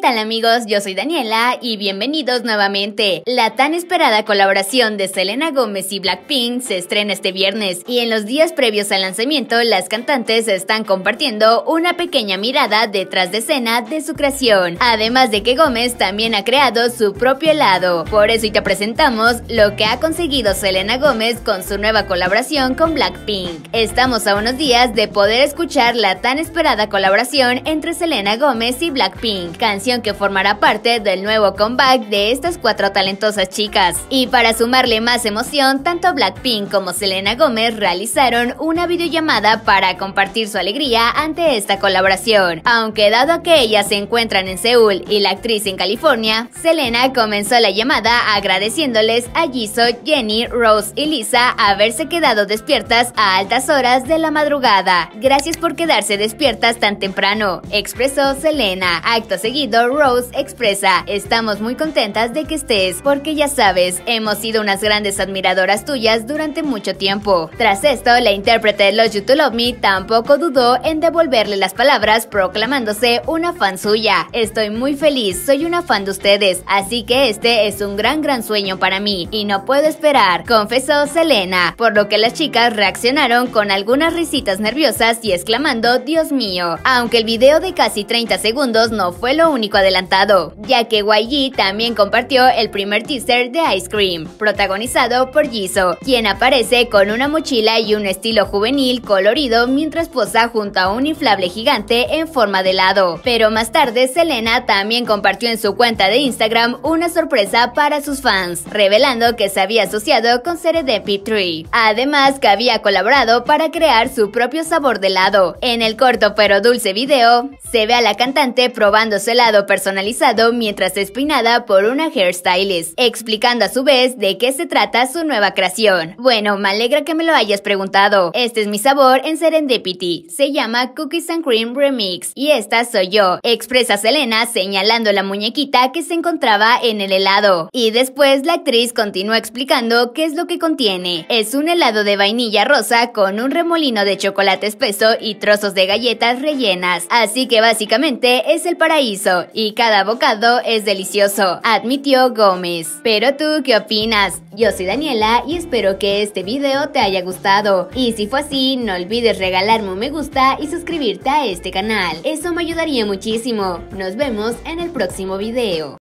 tal amigos? Yo soy Daniela y bienvenidos nuevamente. La tan esperada colaboración de Selena Gómez y Blackpink se estrena este viernes y en los días previos al lanzamiento las cantantes están compartiendo una pequeña mirada detrás de escena de su creación, además de que Gómez también ha creado su propio helado. Por eso hoy te presentamos lo que ha conseguido Selena Gómez con su nueva colaboración con Blackpink. Estamos a unos días de poder escuchar la tan esperada colaboración entre Selena Gómez y Blackpink, canción que formará parte del nuevo comeback de estas cuatro talentosas chicas. Y para sumarle más emoción, tanto Blackpink como Selena Gómez realizaron una videollamada para compartir su alegría ante esta colaboración. Aunque dado que ellas se encuentran en Seúl y la actriz en California, Selena comenzó la llamada agradeciéndoles a Jisoo, Jenny, Rose y Lisa haberse quedado despiertas a altas horas de la madrugada. Gracias por quedarse despiertas tan temprano, expresó Selena. Acto seguido, Rose expresa, estamos muy contentas de que estés, porque ya sabes, hemos sido unas grandes admiradoras tuyas durante mucho tiempo. Tras esto, la intérprete de Los You to Love Me tampoco dudó en devolverle las palabras proclamándose una fan suya. Estoy muy feliz, soy una fan de ustedes, así que este es un gran gran sueño para mí y no puedo esperar, confesó Selena, por lo que las chicas reaccionaron con algunas risitas nerviosas y exclamando, Dios mío, aunque el video de casi 30 segundos no fue lo único adelantado, ya que YG también compartió el primer teaser de Ice Cream, protagonizado por Jisoo, quien aparece con una mochila y un estilo juvenil colorido mientras posa junto a un inflable gigante en forma de helado. Pero más tarde, Selena también compartió en su cuenta de Instagram una sorpresa para sus fans, revelando que se había asociado con p 3. Además, que había colaborado para crear su propio sabor de helado. En el corto pero dulce video, se ve a la cantante probando su helado personalizado mientras es peinada por una hairstylist, explicando a su vez de qué se trata su nueva creación. Bueno, me alegra que me lo hayas preguntado. Este es mi sabor en Serendipity. Se llama Cookies and Cream Remix y esta soy yo, expresa Selena señalando la muñequita que se encontraba en el helado. Y después la actriz continúa explicando qué es lo que contiene. Es un helado de vainilla rosa con un remolino de chocolate espeso y trozos de galletas rellenas. Así que básicamente es el paraíso y cada bocado es delicioso, admitió Gómez. Pero tú, ¿qué opinas? Yo soy Daniela y espero que este video te haya gustado. Y si fue así, no olvides regalarme un me gusta y suscribirte a este canal. Eso me ayudaría muchísimo. Nos vemos en el próximo video.